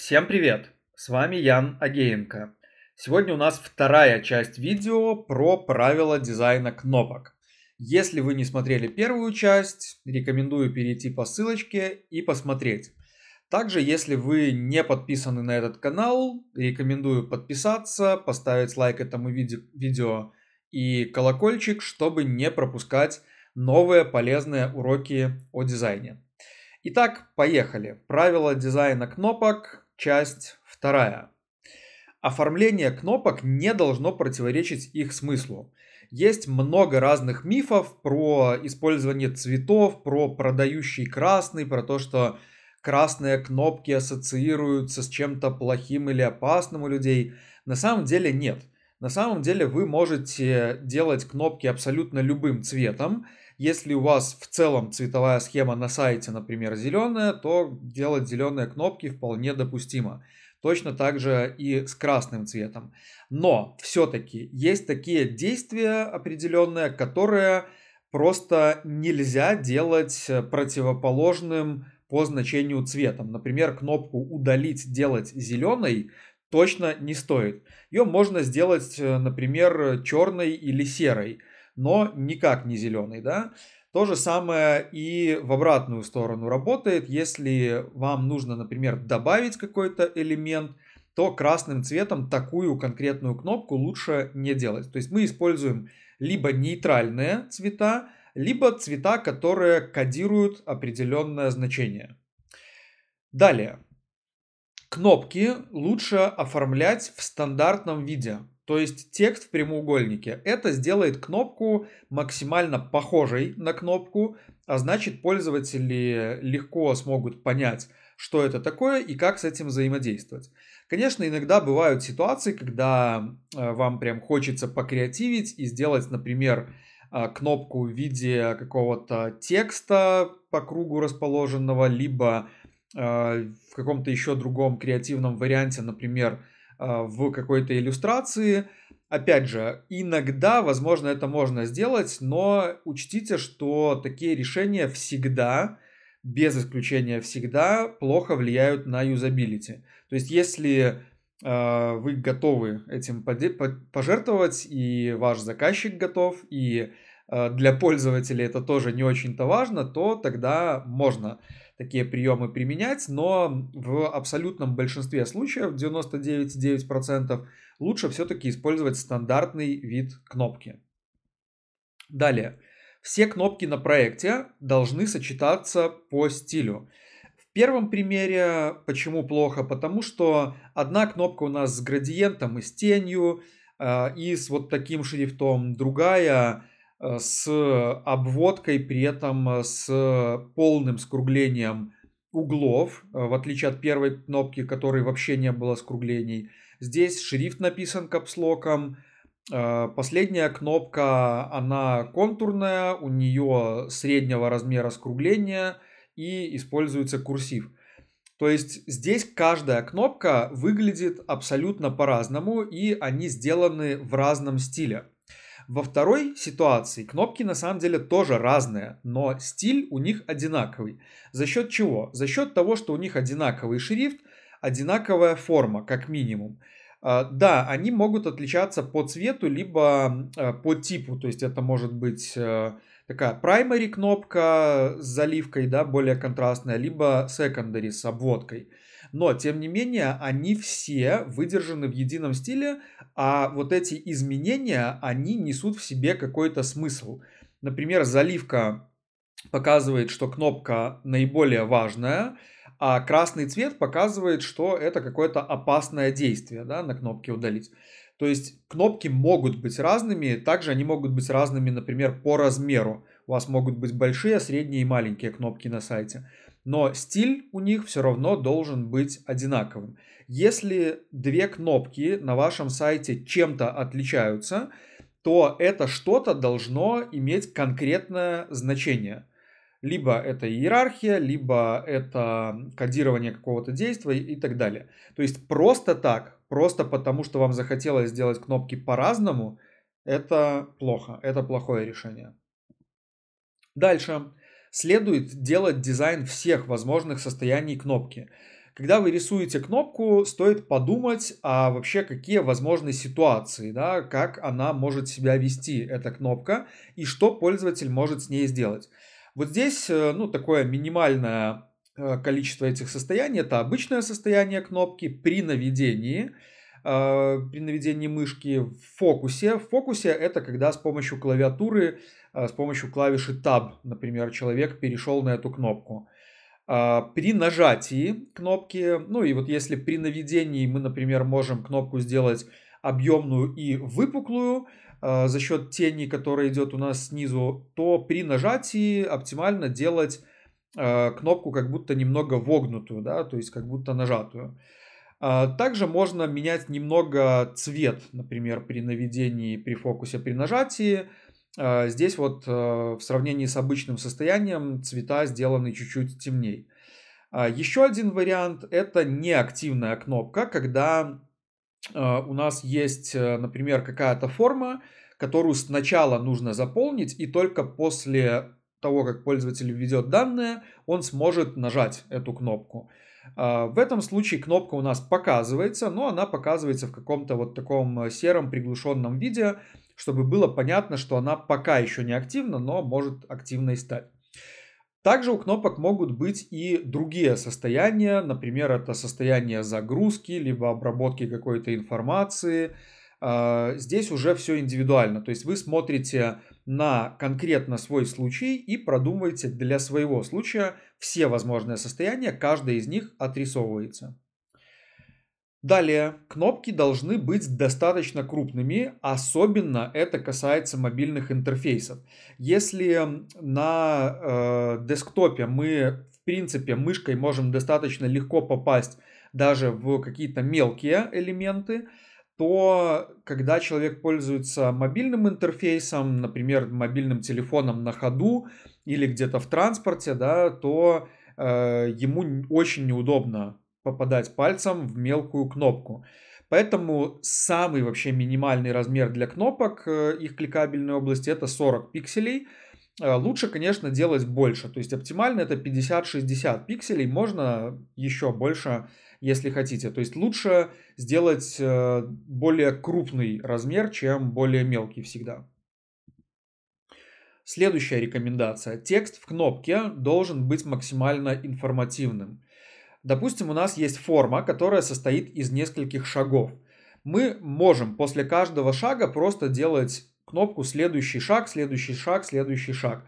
Всем привет! С вами Ян Агеенко. Сегодня у нас вторая часть видео про правила дизайна кнопок. Если вы не смотрели первую часть, рекомендую перейти по ссылочке и посмотреть. Также, если вы не подписаны на этот канал, рекомендую подписаться, поставить лайк этому видео и колокольчик, чтобы не пропускать новые полезные уроки о дизайне. Итак, поехали. Правила дизайна кнопок часть вторая. Оформление кнопок не должно противоречить их смыслу. Есть много разных мифов про использование цветов, про продающий красный, про то, что красные кнопки ассоциируются с чем-то плохим или опасным у людей. На самом деле нет. На самом деле вы можете делать кнопки абсолютно любым цветом, если у вас в целом цветовая схема на сайте, например, зеленая, то делать зеленые кнопки вполне допустимо. Точно так же и с красным цветом. Но все-таки есть такие действия определенные, которые просто нельзя делать противоположным по значению цветом. Например, кнопку «Удалить» делать зеленой точно не стоит. Ее можно сделать, э, например, черной или серой но никак не зеленый, да. То же самое и в обратную сторону работает. Если вам нужно, например, добавить какой-то элемент, то красным цветом такую конкретную кнопку лучше не делать. То есть мы используем либо нейтральные цвета, либо цвета, которые кодируют определенное значение. Далее. Кнопки лучше оформлять в стандартном виде. То есть текст в прямоугольнике. Это сделает кнопку максимально похожей на кнопку, а значит пользователи легко смогут понять, что это такое и как с этим взаимодействовать. Конечно, иногда бывают ситуации, когда э, вам прям хочется покреативить и сделать, например, э, кнопку в виде какого-то текста по кругу расположенного, либо э, в каком-то еще другом креативном варианте, например, а, в какой-то иллюстрации. Опять же, иногда, возможно, это можно сделать, но учтите, что такие решения всегда, без исключения всегда, плохо влияют на юзабилити. То есть, если а, вы готовы этим пожертвовать, и ваш заказчик готов, и а, для пользователя это тоже не очень-то важно, то тогда можно такие приемы применять, но в абсолютном большинстве случаев, 99,9%, лучше все-таки использовать стандартный вид кнопки. Далее. Все кнопки на проекте должны сочетаться по стилю. В первом примере почему плохо? Потому что одна кнопка у нас с градиентом и с тенью, э, и с вот таким шрифтом, другая Э, с э, обводкой, при этом э, с полным скруглением углов, в отличие от первой кнопки, которой вообще не было скруглений. Здесь шрифт написан капслоком. Последняя кнопка, она контурная, у нее среднего размера скругления и используется курсив. То есть здесь каждая кнопка выглядит абсолютно по-разному и они сделаны в разном стиле. Во второй ситуации кнопки на самом деле тоже разные, но стиль у них одинаковый. За счет чего? За счет того, что у них одинаковый шрифт, одинаковая форма, как минимум. А, да, они могут отличаться по цвету, либо а, по типу. То есть это может быть э, такая primary кнопка с заливкой, да, более контрастная, либо secondary с обводкой. Но, тем не менее, они все выдержаны в едином стиле, а вот эти изменения, они несут в себе какой-то смысл. Например, заливка показывает, что кнопка наиболее важная, а красный цвет показывает, что это какое-то опасное действие да, на кнопке удалить. То есть кнопки могут быть разными, также они могут быть разными, например, по размеру. У вас могут быть большие, средние и маленькие кнопки на сайте но стиль у них все равно должен быть одинаковым. Если две кнопки на вашем сайте чем-то отличаются, то это что-то должно иметь конкретное значение. Либо это иерархия, либо это кодирование какого-то действия и так далее. То есть просто так, просто потому что вам захотелось сделать кнопки по-разному, это плохо, это плохое решение. Дальше следует делать дизайн всех возможных состояний кнопки. Когда вы рисуете кнопку, стоит подумать, а вообще какие возможны ситуации, да, как она может себя вести, эта кнопка, и что пользователь может с ней сделать. Вот здесь, э, ну, такое минимальное э, количество этих состояний, это обычное состояние кнопки при наведении – Э, при наведении мышки в фокусе. В фокусе это когда с помощью клавиатуры, э, с помощью клавиши Tab, например, человек перешел на эту кнопку. Э, при нажатии кнопки, ну и вот если при наведении мы, например, можем кнопку сделать объемную и выпуклую за счет тени, которая идет у нас снизу, то при нажатии оптимально делать кнопку как будто немного вогнутую, да, то есть как будто нажатую. А, также можно менять немного цвет, например, при наведении, при фокусе, при нажатии. А, здесь вот э, в сравнении с обычным состоянием цвета сделаны чуть-чуть темнее. А, еще один вариант – это неактивная кнопка, когда э, у нас есть, э, например, какая-то форма, которую сначала нужно заполнить, и только после того, как пользователь введет данные, он сможет нажать эту кнопку. А, в этом случае кнопка у нас показывается, но она показывается в каком-то вот таком э, сером приглушенном виде, чтобы было понятно, что она пока еще не активна, но может активной стать. Также у кнопок могут быть и другие состояния, например, это состояние загрузки, либо обработки какой-то информации. А, здесь уже все индивидуально, то есть вы смотрите на конкретно свой случай и продумываете для своего случая, все возможные состояния, каждое из них отрисовывается. Далее, кнопки должны быть достаточно крупными, особенно это касается мобильных интерфейсов. Если на э, десктопе мы, в принципе, мышкой можем достаточно легко попасть даже в какие-то мелкие элементы, то когда человек пользуется мобильным интерфейсом, например, мобильным телефоном на ходу, или где-то в транспорте, да, то э, ему очень неудобно попадать пальцем в мелкую кнопку. Поэтому самый вообще минимальный размер для кнопок, э, их кликабельной области, это 40 пикселей. Э, лучше, конечно, делать больше. То есть оптимально это 50-60 пикселей. Можно еще больше, если хотите. То есть лучше сделать э, более крупный размер, чем более мелкий всегда. Следующая рекомендация. Текст в кнопке должен быть максимально информативным. Допустим, у нас есть форма, которая состоит из нескольких шагов. Мы можем после каждого шага просто делать кнопку «Следующий шаг», «Следующий шаг», «Следующий шаг».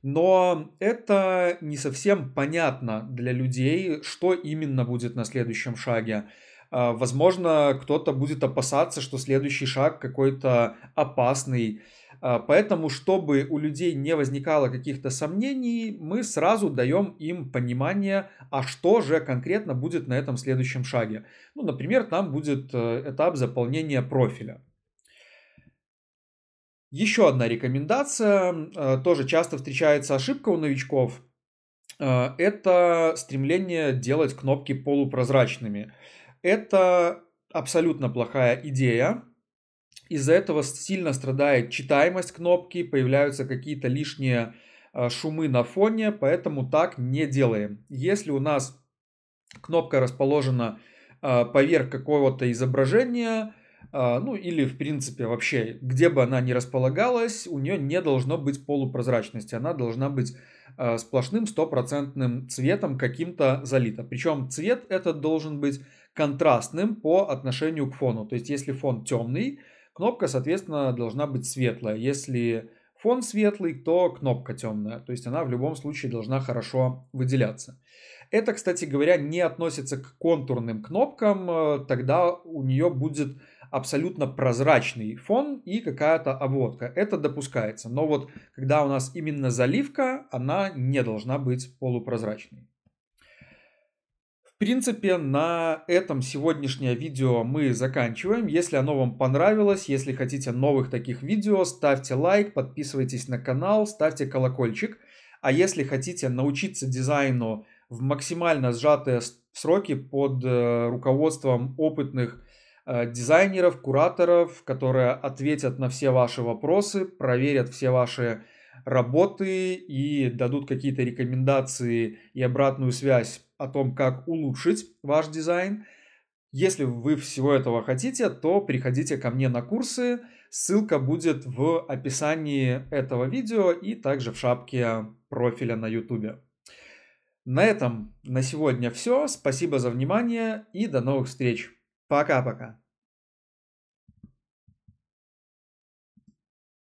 Но это не совсем понятно для людей, что именно будет на следующем шаге. А, возможно, кто-то будет опасаться, что следующий шаг какой-то опасный. А, поэтому, чтобы у людей не возникало каких-то сомнений, мы сразу даем им понимание, а что же конкретно будет на этом следующем шаге. Ну, например, там будет э, этап заполнения профиля. Еще одна рекомендация, э, тоже часто встречается ошибка у новичков, э, это стремление делать кнопки полупрозрачными. Это абсолютно плохая идея, из-за этого сильно страдает читаемость кнопки, появляются какие-то лишние а, шумы на фоне, поэтому так не делаем. Если у нас кнопка расположена а, поверх какого-то изображения, а, ну или в принципе вообще, где бы она ни располагалась, у нее не должно быть полупрозрачности, она должна быть сплошным стопроцентным цветом каким-то залита. Причем цвет этот должен быть контрастным по отношению к фону. То есть если фон темный, Кнопка, соответственно, должна быть светлая. Если фон светлый, то кнопка темная. То есть она в любом случае должна хорошо выделяться. Это, кстати говоря, не относится к контурным кнопкам. Тогда у нее будет абсолютно прозрачный фон и какая-то обводка. Это допускается. Но вот когда у нас именно заливка, она не должна быть полупрозрачной принципе, на этом сегодняшнее видео мы заканчиваем. Если оно вам понравилось, если хотите новых таких видео, ставьте лайк, подписывайтесь на канал, ставьте колокольчик. А если хотите научиться дизайну в максимально сжатые сроки под э, руководством опытных э, дизайнеров, кураторов, которые ответят на все ваши вопросы, проверят все ваши работы и дадут какие-то рекомендации и обратную связь о том, как улучшить ваш дизайн. Если вы всего этого хотите, то приходите ко мне на курсы. Ссылка будет в описании этого видео и также в шапке профиля на YouTube. На этом на сегодня все. Спасибо за внимание и до новых встреч. Пока-пока.